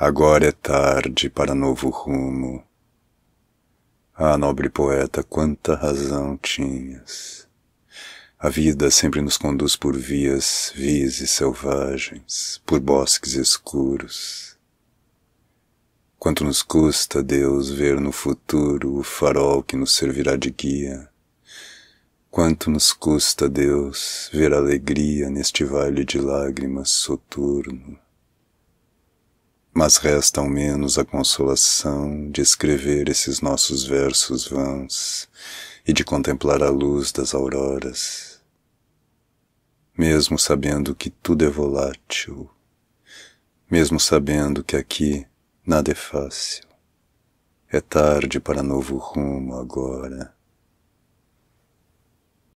Agora é tarde para novo rumo. Ah, nobre poeta, quanta razão tinhas. A vida sempre nos conduz por vias vis e selvagens, por bosques escuros. Quanto nos custa, Deus, ver no futuro o farol que nos servirá de guia. Quanto nos custa, Deus, ver alegria neste vale de lágrimas soturno mas resta ao menos a consolação de escrever esses nossos versos vãos e de contemplar a luz das auroras. Mesmo sabendo que tudo é volátil, mesmo sabendo que aqui nada é fácil, é tarde para novo rumo agora.